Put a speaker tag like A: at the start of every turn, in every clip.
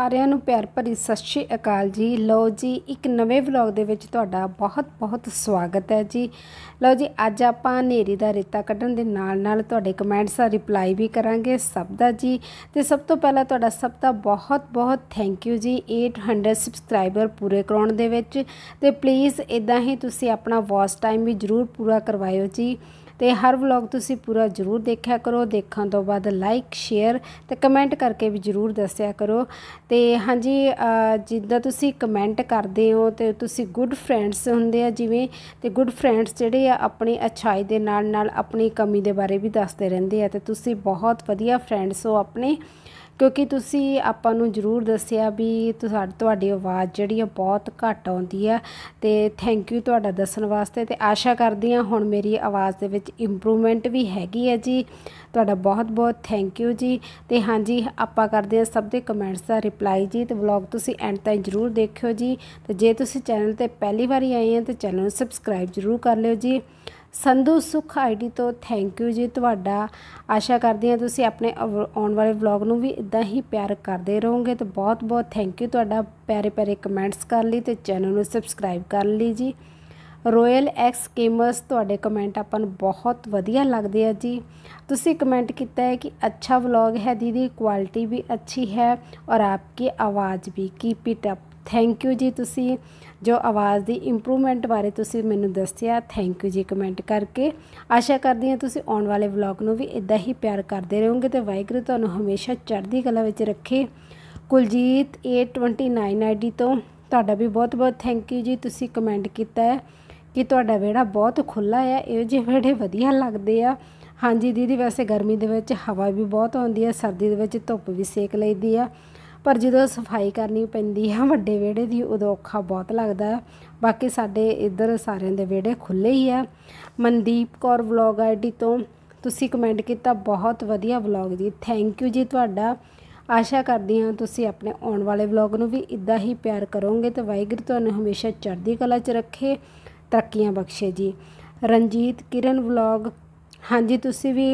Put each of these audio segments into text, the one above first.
A: ਸਾਰਿਆਂ ਨੂੰ ਪਿਆਰ ਭਰੀ ਸਤਿ ਸ਼੍ਰੀ ਅਕਾਲ ਜੀ ਲਓ ਜੀ ਇੱਕ ਨਵੇਂ ਵਲੌਗ ਦੇ ਵਿੱਚ ਤੁਹਾਡਾ ਬਹੁਤ-ਬਹੁਤ ਸਵਾਗਤ ਹੈ ਜੀ ਲਓ ਜੀ ਅੱਜ ਆਪਾਂ ਨੇਰੀ ਦਾ ਰੇਤਾ ਕੱਢਣ ਦੇ ਨਾਲ-ਨਾਲ ਤੁਹਾਡੇ ਕਮੈਂਟਸ ਦਾ ਰਿਪਲਾਈ ਵੀ ਕਰਾਂਗੇ ਸਭ ਦਾ ਜੀ ਤੇ ਸਭ ਤੋਂ ਪਹਿਲਾਂ ਤੁਹਾਡਾ ਸਭ ਦਾ ਬਹੁਤ-ਬਹੁਤ ਥੈਂਕ ਯੂ ਜੀ 800 ਸਬਸਕ੍ਰਾਈਬਰ ਪੂਰੇ ਕਰਾਉਣ ਦੇ ਵਿੱਚ ਤੇ ਪਲੀਜ਼ ਇਦਾਂ ਹੀ ਤੁਸੀਂ ਆਪਣਾ ਵਾਚ ਟਾਈਮ ਵੀ ਜ਼ਰੂਰ ਪੂਰਾ ਕਰਵਾਇਓ ਜੀ ਤੇ ਹਰ ਵਲੌਗ ਤੁਸੀਂ ਪੂਰਾ ਜ਼ਰੂਰ ਦੇਖਿਆ ਕਰੋ ਦੇਖਣ ਤੋਂ ਬਾਅਦ ਲਾਈਕ ਸ਼ੇਅਰ ਤੇ ਕਮੈਂਟ ਕਰਕੇ ਵੀ ਜ਼ਰੂਰ ਦੱਸਿਆ ਕਰੋ ਤੇ ਹਾਂਜੀ ਜਿੱਦਾਂ ਤੁਸੀਂ ਕਮੈਂਟ ਕਰਦੇ ਹੋ ਤੇ ਤੁਸੀਂ ਗੁੱਡ ਫਰੈਂਡਸ ਹੁੰਦੇ ਆ ਜਿਵੇਂ ਤੇ ਗੁੱਡ ਫਰੈਂਡਸ ਜਿਹੜੇ ਆ ਆਪਣੀ ਅਛਾਈ ਦੇ ਨਾਲ ਨਾਲ ਆਪਣੀ ਕਮੀ ਦੇ ਬਾਰੇ ਵੀ ਦੱਸਦੇ ਰਹਿੰਦੇ ਆ ਤੇ ਤੁਸੀਂ ਬਹੁਤ ਵਧੀਆ ਫਰੈਂਡਸ ਹੋ ਆਪਣੇ ਕਿਉਂਕਿ ਤੁਸੀਂ ਆਪਾਂ ਨੂੰ ਜ਼ਰੂਰ ਦੱਸਿਆ ਵੀ ਤੁਹਾਡੀ ਆਵਾਜ਼ ਜਿਹੜੀ ਆ ਬਹੁਤ ਘੱਟ ਆਉਂਦੀ ਆ ਤੇ ਥੈਂਕ ਯੂ ਤੁਹਾਡਾ ਦੱਸਣ ਵਾਸਤੇ ਤੇ ਆਸ਼ਾ ਕਰਦੀ ਆ ਹੁਣ ਮੇਰੀ ਆਵਾਜ਼ ਦੇ ਵਿੱਚ ਇੰਪਰੂਵਮੈਂਟ ਵੀ ਹੈਗੀ ਹੈ ਜੀ ਤੁਹਾਡਾ ਬਹੁਤ-ਬਹੁਤ ਥੈਂਕ ਯੂ ਜੀ ਤੇ ਹਾਂਜੀ ਆਪਾਂ ਕਰਦੇ ਹਾਂ ਸਭ ਦੇ ਕਮੈਂਟਸ ਦਾ ਰਿਪਲਾਈ ਜੀ ਤੇ ਵਲੌਗ ਤੁਸੀਂ ਐਂਡ ਤਾਈਂ ਜਰੂਰ ਦੇਖਿਓ ਜੀ ਤੇ ਜੇ ਤੁਸੀਂ ਚੈਨਲ ਤੇ ਪਹਿਲੀ ਵਾਰੀ ਆਏ ਹੋ ਤੇ ਚੈਨਲ ਨੂੰ ਸਬਸਕ੍ਰਾਈਬ ਜਰੂਰ ਕਰ ਲਿਓ ਜੀ ਸੰਧੂ ਸੁਖ ਆਈਡੀ ਤੋਂ ਥੈਂਕ ਯੂ ਜੀ ਤੁਹਾਡਾ ਆਸ਼ਾ ਕਰਦੀ ਹਾਂ ਤੁਸੀਂ ਆਪਣੇ ਆਉਣ ਵਾਲੇ ਵਲੌਗ ਨੂੰ ਵੀ ਇਦਾਂ ਹੀ ਪਿਆਰ ਕਰਦੇ ਰਹੋਗੇ ਤੇ ਬਹੁਤ ਬਹੁਤ ਥੈਂਕ ਯੂ ਤੁਹਾਡਾ ਪਿਆਰੇ ਪਿਆਰੇ ਕਮੈਂਟਸ ਕਰ ਲਈ ਤੇ ਚੈਨਲ ਨੂੰ ਸਬਸਕ੍ਰਾਈਬ ਕਰ ਲਈ ਜੀ ਰੋਇਲ ਐਕਸ ਗੇਮਰਸ ਤੁਹਾਡੇ ਕਮੈਂਟ ਆਪਾਂ ਨੂੰ ਬਹੁਤ ਵਧੀਆ ਲੱਗਦੇ ਆ ਜੀ ਤੁਸੀਂ ਕਮੈਂਟ ਕੀਤਾ ਹੈ ਕਿ ਅੱਛਾ ਵਲੌਗ ਹੈ ਦੀਦੀ ਕੁਆਲਿਟੀ ਵੀ ਅੱਛੀ ਹੈ ਔਰ ਆਪਕੀ ਆਵਾਜ਼ ਵੀ keep it up thank you ji ਤੁਸੀਂ ਜੋ ਆਵਾਜ਼ ਦੀ ਇੰਪਰੂਵਮੈਂਟ ਬਾਰੇ ਤੁਸੀਂ ਮੈਨੂੰ ਦੱਸਿਆ ਥੈਂਕ ਯੂ ਜੀ ਕਮੈਂਟ ਕਰਕੇ ਆਸ਼ਾ ਕਰਦੀ ਹਾਂ ਤੁਸੀਂ ਆਉਣ ਵਾਲੇ ਵਲੌਗ ਨੂੰ ਵੀ ਇਦਾਂ ਹੀ ਪਿਆਰ ਕਰਦੇ ਰਹੋਗੇ ਤੇ ਵਾਹਿਗੁਰੂ ਤੁਹਾਨੂੰ ਹਮੇਸ਼ਾ ਚੜ੍ਹਦੀ ਕਲਾ ਵਿੱਚ ਰੱਖੇ ਕੁਲਜੀਤ 829 ਆਈਡੀ ਤੋਂ ਤੁਹਾਡਾ ਵੀ ਬਹੁਤ ਬਹੁਤ ਥੈਂਕ ਯੂ ਜੀ ਤੁਸੀਂ ਕਮੈਂਟ ਕੀਤਾ ਹੈ ਕਿ ਤੁਹਾਡਾ ਵਿਹੜਾ ਬਹੁਤ ਖੁੱਲਾ ਹੈ ਇਹੋ ਜਿਹੇ ਵਿਹੜੇ ਵਧੀਆ ਲੱਗਦੇ ਆ ਹਾਂਜੀ ਦੀਦੀ ਵੈਸੇ ਗਰਮੀ ਦੇ ਵਿੱਚ ਹਵਾ ਵੀ ਬਹੁਤ ਆਉਂਦੀ ਹੈ ਸਰਦੀ ਦੇ ਵਿੱਚ ਧੁੱਪ ਵੀ ਸੇਕ ਲਈਦੀ ਆ ਪਰ ਜਦੋਂ ਸਫਾਈ ਕਰਨੀ ਪੈਂਦੀ ਆ ਵੱਡੇ ਵਿਹੜੇ ਦੀ ਉਦੋਂ ਔਖਾ ਬਹੁਤ ਲੱਗਦਾ ਬਾਕੀ ਸਾਡੇ ਇੱਧਰ ਸਾਰਿਆਂ ਦੇ ਵਿਹੜੇ ਖੁੱਲੇ ਹੀ ਆ ਮਨਦੀਪ ਕੌਰ ਵਲੌਗ ਆਈਡੀ ਤੋਂ ਤੁਸੀਂ ਕਮੈਂਟ ਕੀਤਾ ਬਹੁਤ ਵਧੀਆ ਵਲੌਗ ਜੀ ਥੈਂਕ ਯੂ ਜੀ ਤੁਹਾਡਾ ਆਸ਼ਾ ਕਰਦੀ ਹਾਂ ਤੁਸੀਂ ਆਪਣੇ ਆਉਣ ਵਾਲੇ ਵਲੌਗ ਨੂੰ ਵੀ ਇਦਾਂ ਹੀ ਪਿਆਰ ਕਰੋਗੇ ਤੇ ਵਾਹਿਗੁਰੂ ਤੁਹਾਨੂੰ ਹਮੇਸ਼ਾ ਚੜ੍ਹਦੀ ਕਲਾ 'ਚ ਰੱਖੇ ਤਰੱਕੀਆਂ ਬਖਸ਼ੇ ਜੀ ਰਣਜੀਤ ਕਿਰਨ ਵਲੌਗ ਹਾਂਜੀ ਤੁਸੀਂ ਵੀ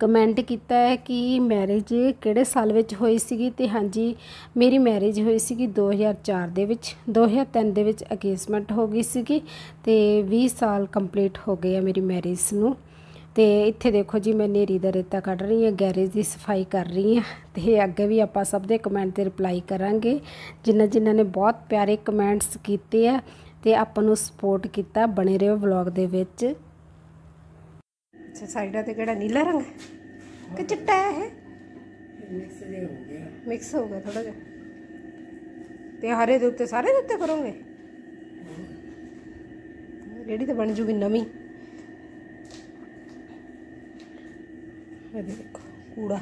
A: ਕਮੈਂਟ ਕੀਤਾ ਹੈ ਕਿ ਮੈਰਿਜ ਕਿਹੜੇ ਸਾਲ ਵਿੱਚ ਹੋਈ ਸੀਗੀ ਤੇ ਹਾਂਜੀ ਮੇਰੀ ਮੈਰਿਜ ਹੋਈ ਸੀਗੀ 2004 ਦੇ ਵਿੱਚ 2003 ਦੇ ਵਿੱਚ ਅਗੇਸਮੈਂਟ ਹੋ ਗਈ ਸੀਗੀ ਤੇ 20 ਸਾਲ ਕੰਪਲੀਟ ਹੋ ਗਏ ਆ ਮੇਰੀ ਮੈਰਿਜ ਨੂੰ ਤੇ ਇੱਥੇ ਦੇਖੋ ਜੀ ਮੈਂ ਨੇਰੀ ਦਾ ਰੇਤਾ ਕੱਢ ਰਹੀ ਹਾਂ ਗੈਰੇਜ ਦੀ ਸਫਾਈ ਕਰ ਰਹੀ ਹਾਂ ਤੇ ਅੱਗੇ ਵੀ ਆਪਾਂ ਸਭ ਦੇ ਕਮੈਂਟ ਤੇ ਰਿਪਲਾਈ ਕਰਾਂਗੇ ਜਿਨ੍ਹਾਂ ਜਿਨ੍ਹਾਂ ਨੇ ਬਹੁਤ ਪਿਆਰੇ ਕਮੈਂਟਸ ਕੀਤੇ ਆ ਤੇ ਆਪਾਂ ਨੂੰ ਸਪੋਰਟ ਕੀਤਾ ਬਣੇ ਰਹੋ ਵਲੌਗ ਦੇ ਵਿੱਚ ਅੱਛਾ ਸਾਈਡਾਂ ਤੇ ਕਿਹੜਾ ਨੀਲਾ ਰੰਗ ਹੈ ਕਿ ਚਿੱਟਾ ਹੈ ਇਹ ਮਿਕਸ ਜੇ ਹੋ ਗਿਆ ਮਿਕਸ ਹੋ ਗਿਆ ਥੋੜਾ ਜਿਹਾ ਤੇ ਹਰੇ ਦੇ ਉੱਤੇ ਸਾਰੇ ਦੇ ਉੱਤੇ ਕਰੋਗੇ ਰੇੜੀ ਤਾਂ ਬਣ ਜੂਗੀ ਨਵੀਂ ਇਹ ਦੇਖੋ ਕੂੜਾ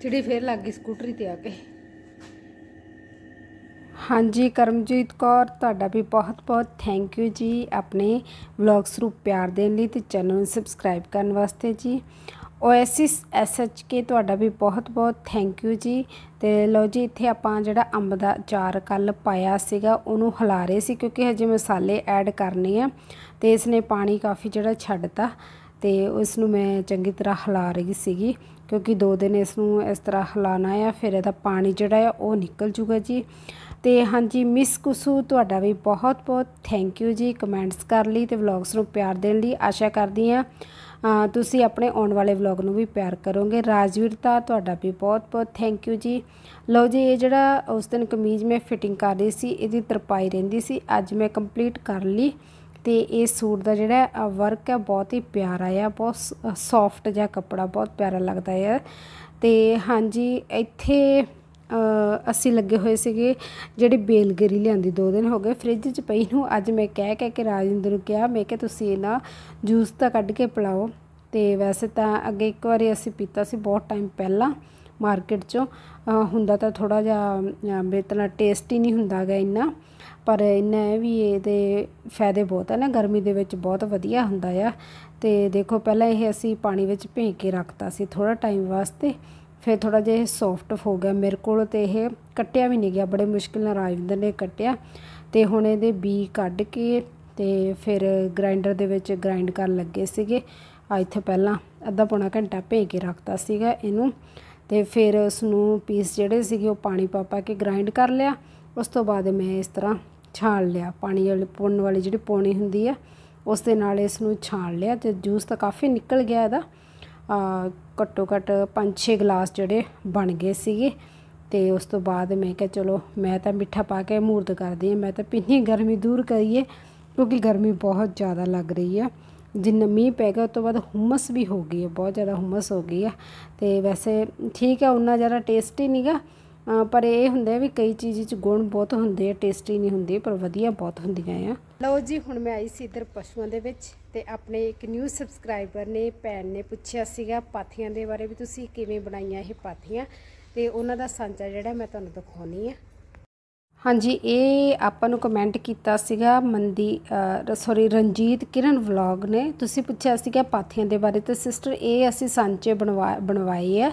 A: ਚਿੜੀ ਫੇਰ ਲੱਗ ਗਈ ਸਕੂਟਰੀ ਤੇ ਆ ਕੇ ਹਾਂਜੀ ਕਰਮਜੀਤ ਕੌਰ ਤੁਹਾਡਾ ਵੀ ਬਹੁਤ-ਬਹੁਤ ਥੈਂਕ ਯੂ ਜੀ ਆਪਣੇ ਵਲੌਗਸ ਨੂੰ ਪਿਆਰ ਦੇਣ ਲਈ ਤੇ ਚੈਨਲ ਨੂੰ ਸਬਸਕ੍ਰਾਈਬ ਕਰਨ ਵਾਸਤੇ ਜੀ ਓਐਸਿਸ ਐਸਐਚਕੇ ਤੁਹਾਡਾ ਵੀ ਬਹੁਤ-ਬਹੁਤ ਥੈਂਕ ਯੂ ਜੀ ਤੇ ਲਓ ਜੀ ਇੱਥੇ ਆਪਾਂ ਜਿਹੜਾ ਅੰਬ ਦਾ ਅਚਾਰ ਕੱਲ ਪਾਇਆ ਸੀਗਾ ਉਹਨੂੰ ਹਿਲਾ ਰਹੇ ਸੀ ਕਿਉਂਕਿ ਹਜੇ ਮਸਾਲੇ ਐਡ ਕਰਨੇ ਆ ਤੇ ਇਸਨੇ ਪਾਣੀ ਕਾਫੀ ਜਿਹੜਾ ਛੱਡਤਾ ਤੇ ਉਸ ਨੂੰ ਮੈਂ ਚੰਗੀ ਤਰ੍ਹਾਂ ਹਿਲਾ ਰਹੀ ਸੀਗੀ ਕਿਉਂਕਿ ਦੋ ਦਿਨ ਇਸ ਨੂੰ ਇਸ ਤਰ੍ਹਾਂ ਹਿਲਾਣਾ ਆ ਫਿਰ ਇਹਦਾ ਪਾਣੀ ਜਿਹੜਾ ਆ ਉਹ ਨਿਕਲ ਜੂਗਾ ਜੀ ਤੇ ਹਾਂਜੀ ਮਿਸ ਕੁਸੂ ਤੁਹਾਡਾ ਵੀ ਬਹੁਤ ਬਹੁਤ ਥੈਂਕ ਯੂ ਜੀ ਕਮੈਂਟਸ ਕਰਨ ਲਈ ਤੇ ਵਲੌਗਸ ਨੂੰ ਪਿਆਰ ਦੇਣ ਲਈ ਆਸ਼ਾ ਕਰਦੀ ਆ ਤੁਸੀਂ ਆਪਣੇ ਆਉਣ ਵਾਲੇ ਵਲੌਗ ਨੂੰ ਵੀ ਪਿਆਰ ਕਰੋਗੇ ਰਾਜਵੀਰਤਾ ਤੁਹਾਡਾ ਵੀ ਬਹੁਤ ਬਹੁਤ ਥੈਂਕ ਯੂ ਜੀ ਲਓ ਜੀ ਇਹ ਜਿਹੜਾ ਉਸ ਦਿਨ ਕਮੀਜ਼ ਮੈਂ ਫਿਟਿੰਗ ਕਰ ਰਹੀ ਸੀ ਇਹਦੀ ਤਰਪਾਈ ਰਹਿੰਦੀ ਸੀ ਅੱਜ ਮੈਂ ਕੰਪਲੀਟ ਕਰ ਲਈ ਤੇ ਇਹ ਸੂਟ ਦਾ ਜਿਹੜਾ ਵਰਕ ਹੈ ਬਹੁਤ ਹੀ ਪਿਆਰਾ ਆ ਬਹੁਤ ਸੌਫਟ ਜਿਹਾ ਕੱਪੜਾ ਬਹੁਤ ਪਿਆਰਾ ਲੱਗਦਾ ਹੈ ਤੇ ਹਾਂਜੀ ਇੱਥੇ ਅਸੀਂ ਲੱਗੇ ਹੋਏ ਸੀਗੇ ਜਿਹੜੀ ਬੇਲਗਰੀ ਲਿਆਂਦੀ ਦੋ ਦਿਨ ਹੋ ਗਏ ਫ੍ਰਿਜ 'ਚ ਪਈ ਨੂੰ ਅੱਜ ਮੈਂ ਕਹਿ ਕਹਿ ਕੇ ਰਾਜਿੰਦਰ ਨੂੰ ਕਿਹਾ ਮੈਂ ਕਿ ਤੁਸੀਂ ਇਹਨਾਂ ਜੂਸ ਤਾਂ ਕੱਢ ਕੇ ਪਿਲਾਓ ਤੇ ਵੈਸੇ ਤਾਂ ਅੱਗੇ ਇੱਕ ਵਾਰੀ ਅਸੀਂ ਪੀਤਾ ਸੀ ਬਹੁਤ ਟਾਈਮ ਪਹਿਲਾਂ ਮਾਰਕੀਟ 'ਚੋਂ ਹੁੰਦਾ ਤਾਂ ਥੋੜਾ ਜਿਹਾ ਬੇਤਨਾ ਟੇਸਟੀ ਨਹੀਂ ਹੁੰਦਾਗਾ ਇੰਨਾ ਪਰ ਇਹਨਾਂ ਵੀ ਇਹਦੇ ਫਾਇਦੇ ਬਹੁਤ ਹਨ ਗਰਮੀ ਦੇ ਵਿੱਚ ਬਹੁਤ ਵਧੀਆ ਹੁੰਦਾ ਆ ਤੇ ਦੇਖੋ ਪਹਿਲਾਂ ਇਹ ਅਸੀਂ ਪਾਣੀ ਵਿੱਚ ਭੇਂ ਕੇ ਰੱਖਤਾ ਸੀ ਥੋੜਾ ਟਾਈਮ ਵਾਸਤੇ ਫਿਰ ਥੋੜਾ ਜਿਹਾ ਸੌਫਟ ਹੋ ਗਿਆ ਮੇਰੇ ਕੋਲ ਤੇ ਇਹ ਕੱਟਿਆ ਵੀ ਨਹੀਂ ਗਿਆ ਬੜੇ ਮੁਸ਼ਕਿਲ ਨਾਲ ਰਾਜਿੰਦਰ ਨੇ ਕੱਟਿਆ ਤੇ ਹੁਣ ਇਹਦੇ ਬੀ ਕੱਢ ਕੇ ਤੇ ਫਿਰ ਗ੍ਰਾਈਂਡਰ ਦੇ ਵਿੱਚ ਗ੍ਰਾਈਂਡ ਕਰਨ ਲੱਗੇ ਸੀਗੇ ਆ ਇੱਥੇ ਪਹਿਲਾਂ ਅੱਧਾ ਪੌਣਾ ਘੰਟਾ ਭੇ ਕੇ ਰੱਖਤਾ ਸੀਗਾ ਇਹਨੂੰ ਤੇ ਫਿਰ ਉਸ ਨੂੰ ਪੀਸ ਜਿਹੜੇ ਸੀਗੇ ਉਹ ਪਾਣੀ ਪਾ ਪਾ ਕੇ ਗ੍ਰਾਈਂਡ ਕਰ ਲਿਆ ਉਸ ਤੋਂ ਬਾਅਦ ਮੈਂ ਇਸ ਤਰ੍ਹਾਂ ਛਾਣ ਲਿਆ ਪਾਣੀ ਵਾਲੀ ਪੁੰਨ ਵਾਲੀ ਜਿਹੜੀ ਪੌਣੀ ਹੁੰਦੀ ਆ ਉਸ ਦੇ ਨਾਲ ਇਸ ਨੂੰ ਛਾਣ ਲਿਆ ਤੇ ਜੂਸ ਤਾਂ ਕਾਫੀ ਨਿਕਲ ਗਿਆ ਇਹਦਾ ਘੱਟੋ ਘੱਟ 5-6 ਗਲਾਸ ਜਿਹੜੇ ਬਣ ਗਏ ਸੀਗੇ ਤੇ ਉਸ ਤੋਂ ਬਾਅਦ ਮੈਂ ਕਿਹਾ ਚਲੋ ਮੈਂ ਤਾਂ ਮਿੱਠਾ ਪਾ ਕੇ ਮੂਰਤ ਕਰਦੀ ਹਾਂ ਮੈਂ ਤਾਂ ਪਿੰਨੀ ਗਰਮੀ ਦੂਰ ਕਰੀਏ ਕਿਉਂਕਿ ਗਰਮੀ ਬਹੁਤ ਜ਼ਿਆਦਾ ਲੱਗ ਰਹੀ ਆ ਜਿੰਨਾ ਮੀਂਹ ਪੈ ਗਿਆ ਉਸ ਤੋਂ ਬਾਅਦ ਹਮਸ ਵੀ ਹੋ ਗਈ ਹੈ ਬਹੁਤ ਜ਼ਿਆਦਾ ਹਮਸ ਹੋ ਗਈ ਆ ਤੇ ਵੈਸੇ ਠੀਕ ਹੈ ਉਹਨਾਂ ਜ਼ਿਆਦਾ ਟੇਸਟੀ ਨਹੀਂਗਾ ਪਰ ਇਹ ਹੁੰਦਾ ਵੀ ਕਈ ਚੀਜ਼ ਚ ਗੁਣ ਬਹੁਤ ਹੁੰਦੇ ਆ ਟੇਸਟੀ ਨਹੀਂ ਹੁੰਦੀ ਪਰ ਵਧੀਆ ਬਹੁਤ ਹੁੰਦੀਆਂ ਆ ਲਓ ਜੀ ਹੁਣ ਮੈਂ ਆਈ ਸੀ ਇਧਰ ਪਸ਼ੂਆਂ ਦੇ ਵਿੱਚ ਤੇ ਆਪਣੇ ਇੱਕ ਨਿਊ ਸਬਸਕ੍ਰਾਈਬਰ ਨੇ ਪੈਨ ਨੇ ਪੁੱਛਿਆ ਸੀਗਾ ਪਾਥੀਆਂ ਦੇ ਬਾਰੇ ਵੀ ਤੁਸੀਂ ਕਿਵੇਂ ਬਣਾਈਆਂ ਇਹ ਪਾਥੀਆਂ ਤੇ ਉਹਨਾਂ ਦਾ ਸਾਂਚਾ ਜਿਹੜਾ ਮੈਂ ਤੁਹਾਨੂੰ ਦਿਖਾਉਣੀ ਆ ਹਾਂਜੀ ਇਹ ਆਪਾਂ ਨੂੰ ਕਮੈਂਟ ਕੀਤਾ ਸੀਗਾ ਮੰਦੀ ਸੌਰੀ ਰਣਜੀਤ ਕਿਰਨ ਵਲੌਗ ਨੇ ਤੁਸੀਂ ਪੁੱਛਿਆ ਸੀਗਾ ਪਾਥੀਆਂ ਦੇ ਬਾਰੇ ਤੇ ਸਿਸਟਰ ਇਹ ਅਸੀਂ ਸਾਂਚੇ ਬਣਵਾ ਬਣਵਾਏ ਆ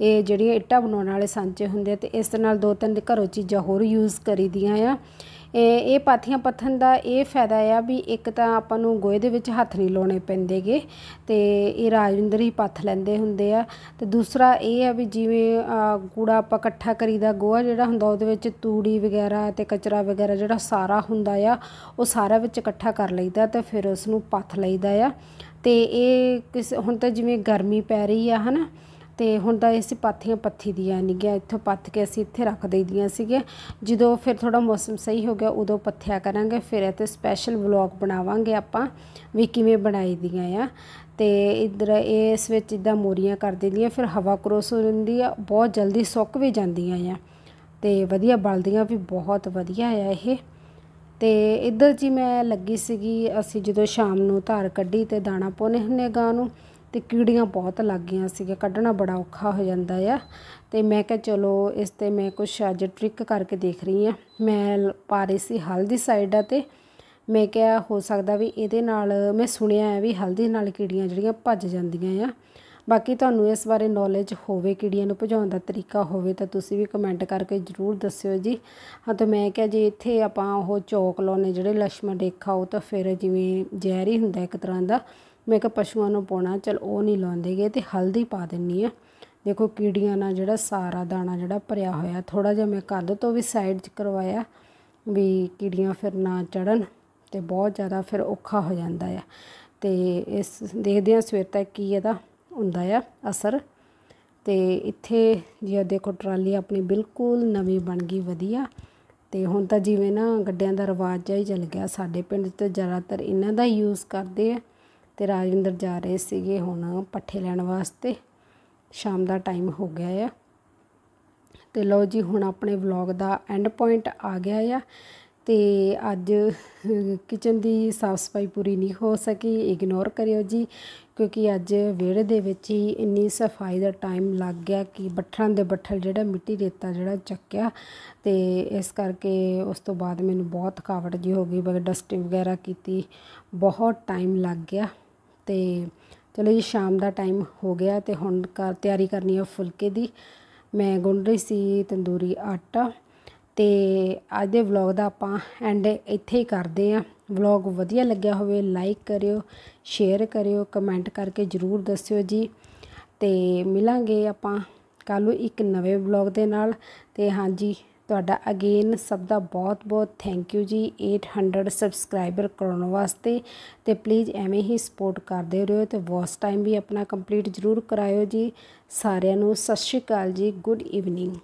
A: ਇਹ ਜਿਹੜੀਆਂ ਇੱਟਾਂ ਬਣਾਉਣ ਵਾਲੇ ਸਾਂਚੇ ਹੁੰਦੇ ਤੇ ਇਸ ਦੇ ਨਾਲ ਦੋ ਤਿੰਨ ਘਰੋਂ ਚੀਜ਼ਾਂ ਹੋਰ ਯੂਜ਼ ਕਰੀਦੀਆਂ ਆ ਇਹ ਪਾਥੀਆਂ ਪੱਥਨ ਦਾ ਇਹ ਫਾਇਦਾ ਆ ਵੀ ਇੱਕ ਤਾਂ ਆਪਾਂ ਨੂੰ ਗੋਏ ਦੇ ਵਿੱਚ ਹੱਥ ਨਹੀਂ ਲਾਉਣੇ ਪੈਂਦੇਗੇ ਤੇ ਇਹ ਰਾਜਿੰਦਰ ਹੀ ਪੱਥ ਲੈਂਦੇ ਹੁੰਦੇ ਆ ਤੇ ਦੂਸਰਾ ਇਹ ਆ ਵੀ ਜਿਵੇਂ ਕੂੜਾ ਆਪਾਂ ਇਕੱਠਾ ਕਰੀਦਾ ਗੋਆ ਜਿਹੜਾ ਹੁੰਦਾ ਉਹਦੇ ਵਿੱਚ ਤੂੜੀ ਵਗੈਰਾ ਤੇ ਕਚਰਾ ਵਗੈਰਾ ਜਿਹੜਾ ਸਾਰਾ ਹੁੰਦਾ ਆ ਉਹ ਸਾਰਾ ਵਿੱਚ ਇਕੱਠਾ ਕਰ ਲਈਦਾ ਤੇ ਫਿਰ ਉਸ ਨੂੰ ਪੱਥ ਲਈਦਾ ਆ ਤੇ ਇਹ ਕਿਸ ਹੁਣ ਤਾਂ ਜਿਵੇਂ ਗਰਮੀ ਪੈ ਰਹੀ ਆ ਹਨਾ ਤੇ ਹੁਣ ਤਾਂ ਅਸੀਂ ਪਾਥੀਆਂ ਪੱਥੀ ਦੀਆਂ ਨਹੀਂਗੀਆਂ ਇੱਥੋਂ ਪੱਥ ਕੇ ਅਸੀਂ ਇੱਥੇ ਰੱਖ ਦਈਦੀਆਂ ਸੀਗੇ ਜਦੋਂ ਫਿਰ ਥੋੜਾ ਮੌਸਮ ਸਹੀ ਹੋ ਗਿਆ ਉਦੋਂ ਪੱਥਿਆ ਕਰਾਂਗੇ ਫਿਰ ਇਹ ਤੇ ਸਪੈਸ਼ਲ ਵਲੌਗ ਬਣਾਵਾਂਗੇ ਆਪਾਂ ਵੀ ਕਿਵੇਂ ਬਣਾਈ ਦੀਆਂ ਆ ਤੇ ਇਧਰ ਇਸ ਵਿੱਚ ਇਦਾਂ ਮੋਰੀਆਂ ਕਰ ਦਿੰਦੀਆਂ ਫਿਰ ਹਵਾ ਕ੍ਰੋਸ ਹੋ ਜਾਂਦੀ ਆ ਬਹੁਤ ਜਲਦੀ ਸੁੱਕ ਵੀ ਜਾਂਦੀਆਂ ਆ ਤੇ ਵਧੀਆ ਬਲਦੀਆਂ ਵੀ ਬਹੁਤ ਵਧੀਆ ਆ ਇਹ ਤੇ ਇਧਰ ਜੀ ਮੈਂ ਲੱਗੀ ਸੀਗੀ ਅਸੀਂ ਜਦੋਂ ਸ਼ਾਮ ਨੂੰ ਧਾਰ ਕੱਢੀ ਤੇ ਦਾਣਾ ਪੋਨੇ ਹੁੰਨੇ ਗਾਂ ਨੂੰ ਤੇ ਕੀੜੀਆਂ ਬਹੁਤ ਲੱਗ ਗਈਆਂ ਸੀਗੇ ਕੱਢਣਾ ਬੜਾ ਔਖਾ ਹੋ ਜਾਂਦਾ ਆ ਤੇ ਮੈਂ ਕਿਹਾ ਚਲੋ ਇਸ ਤੇ ਮੈਂ ਕੁਝ ਅੱਜ ਟ੍ਰਿਕ ਕਰਕੇ ਦੇਖ ਰਹੀ ਆ ਮੈਂ ਪਾ ਰਹੀ ਸੀ ਹਲਦੀ ਸਾਈਡ ਆ ਤੇ ਮੈਂ ਕਿਹਾ ਹੋ ਸਕਦਾ ਵੀ ਇਹਦੇ ਨਾਲ ਮੈਂ ਸੁਣਿਆ ਹੈ ਵੀ ਹਲਦੀ ਨਾਲ ਕੀੜੀਆਂ ਜਿਹੜੀਆਂ ਭੱਜ ਜਾਂਦੀਆਂ ਆ ਬਾਕੀ ਤੁਹਾਨੂੰ ਇਸ ਬਾਰੇ ਨੌਲੇਜ ਹੋਵੇ ਕੀੜੀਆਂ ਨੂੰ ਭਜਾਉਣ ਦਾ ਤਰੀਕਾ ਹੋਵੇ ਤਾਂ ਤੁਸੀਂ ਵੀ ਕਮੈਂਟ ਕਰਕੇ ਜ਼ਰੂਰ ਦੱਸਿਓ ਜੀ ਹਾਂ ਤਾਂ ਮੈਂ ਕਿਹਾ ਜੇ ਇੱਥੇ ਆਪਾਂ ਉਹ ਚੌਕ ਲਾਉਣੇ ਜਿਹੜੇ ਲక్ష్ਮਣ ਰੇਖਾ ਉਹ ਤਾਂ ਫਿਰ ਜਿਵੇਂ ਜ਼ਹਿਰ ਹੀ ਹੁੰਦਾ ਇੱਕ ਤਰ੍ਹਾਂ ਦਾ ਮੈਂ ਕਿਹਾ ਪਸ਼ੂਆਂ ਨੂੰ ਪਾਉਣਾ ਚਲ ਉਹ ਨਹੀਂ ਲਾਉਂਦੇਗੇ ਤੇ ਹਲਦੀ ਪਾ ਦਿੰਨੀ ਆ ਦੇਖੋ ਕੀੜੀਆਂ ਨਾਲ ਜਿਹੜਾ ਸਾਰਾ ਦਾਣਾ ਜਿਹੜਾ ਭਰਿਆ ਹੋਇਆ ਥੋੜਾ ਜਿਹਾ ਮੈਂ ਕੰਧ ਤੋਂ ਵੀ ਸਾਈਡ 'ਚ ਕਰਵਾਇਆ ਵੀ ਕੀੜੀਆਂ ਫਿਰ ਨਾ ਚੜਨ ਤੇ ਬਹੁਤ ਜ਼ਿਆਦਾ ਫਿਰ ਔਖਾ ਹੋ ਜਾਂਦਾ ਆ ਤੇ ਇਸ ਦੇਖਦੇ ਆ ਸਵੇਰ ਤੱਕ ਕੀ ਇਹਦਾ ਹੁੰਦਾ ਆ ਅਸਰ ਤੇ ਇੱਥੇ ਜੀ ਦੇਖੋ ਟਰਾਲੀ ਆਪਣੀ ਬਿਲਕੁਲ ਨਵੀਂ ਬਣ ਗਈ ਵਧੀਆ ਤੇ ਹੁਣ ਤਾਂ ਜਿਵੇਂ ਨਾ ਗੱਡਿਆਂ ਦਾ ਰਵਾਜ ਜਾਈ ਹੀ ਚੱਲ ਗਿਆ ਸਾਡੇ ਪਿੰਡ ਤੇ ਜ਼ਿਆਦਾਤਰ ਇਹਨਾਂ ਦਾ ਯੂਜ਼ ਕਰਦੇ ਆ ਤੇ ਰਾਜਿੰਦਰ ਜਾ ਰਹੇ ਸੀਗੇ ਹੁਣ ਪੱਠੇ ਲੈਣ ਵਾਸਤੇ ਸ਼ਾਮ ਦਾ ਟਾਈਮ ਹੋ ਗਿਆ ਆ ਤੇ ਲਓ ਜੀ ਹੁਣ ਆਪਣੇ ਵਲੌਗ ਦਾ ਐਂਡ ਪੁਆਇੰਟ ਆ ਗਿਆ ਆ ਤੇ ਅੱਜ ਕਿਚਨ ਦੀ ਸਾਫ ਸਫਾਈ ਪੂਰੀ ਨਹੀਂ ਹੋ ਸਕੀ ਇਗਨੋਰ ਕਰਿਓ ਜੀ ਕਿਉਂਕਿ ਅੱਜ ਵਿਹੜੇ ਦੇ ਵਿੱਚ ਹੀ ਇੰਨੀ ਸਫਾਈ ਦਾ ਟਾਈਮ ਲੱਗ ਗਿਆ ਕਿ ਬੱਠਰਾਂ ਦੇ ਬੱਠਲ ਜਿਹੜਾ ਮਿੱਟੀ ਰੇਤਾ ਜਿਹੜਾ ਚੱਕਿਆ ਤੇ ਇਸ ਕਰਕੇ ਉਸ ਤੋਂ ਬਾਅਦ ਮੈਨੂੰ ਬਹੁਤ ਥਕਾਵਟ ਜੀ ਹੋ ਗਈ ਬਗ ਡਸਟਿੰਗ ਵਗੈਰਾ ਕੀਤੀ ਬਹੁਤ ਟਾਈਮ ਲੱਗ ਗਿਆ ਤੇ ਚਲੋ ਜੀ ਸ਼ਾਮ ਦਾ ਟਾਈਮ ਹੋ ਗਿਆ ਤੇ ਹੁਣ ਕਰ ਤਿਆਰੀ ਕਰਨੀ ਹੈ ਫੁਲਕੇ ਦੀ ਮੈਂ ਗੁੰਨ ਰਹੀ ਸੀ ਤੰਦੂਰੀ ਆਟਾ ਤੇ ਅੱਜ ਦੇ ਵਲੌਗ ਦਾ ਆਪਾਂ ਐਂਡ ਇੱਥੇ ਹੀ ਕਰਦੇ ਆ ਵਲੌਗ ਵਧੀਆ ਲੱਗਿਆ ਹੋਵੇ ਲਾਈਕ ਕਰਿਓ ਸ਼ੇਅਰ ਕਰਿਓ ਕਮੈਂਟ ਕਰਕੇ ਜਰੂਰ ਦੱਸਿਓ ਜੀ ਤੇ ਮਿਲਾਂਗੇ ਆਪਾਂ ਕੱਲ ਨੂੰ ਇੱਕ ਨਵੇਂ ਵਲੌਗ ਦੇ ਨਾਲ ਤੇ ਹਾਂਜੀ ਤੁਹਾਡਾ ਅਗੇਨ ਸਭ ਦਾ ਬਹੁਤ-ਬਹੁਤ ਥੈਂਕ ਯੂ ਜੀ 800 ਸਬਸਕ੍ਰਾਈਬਰ ਕਰਨ ਵਾਸਤੇ ਤੇ ਪਲੀਜ਼ ਐਵੇਂ ਹੀ ਸਪੋਰਟ ਕਰਦੇ ਰਹੋ ਤੇ ਵਾਸ ਟਾਈਮ ਵੀ ਆਪਣਾ ਕੰਪਲੀਟ ਜ਼ਰੂਰ ਕਰਾਇਓ ਜੀ ਸਾਰਿਆਂ ਨੂੰ ਸਤਿ ਸ਼੍ਰੀ ਅਕਾਲ ਜੀ ਗੁੱਡ ਈਵਨਿੰਗ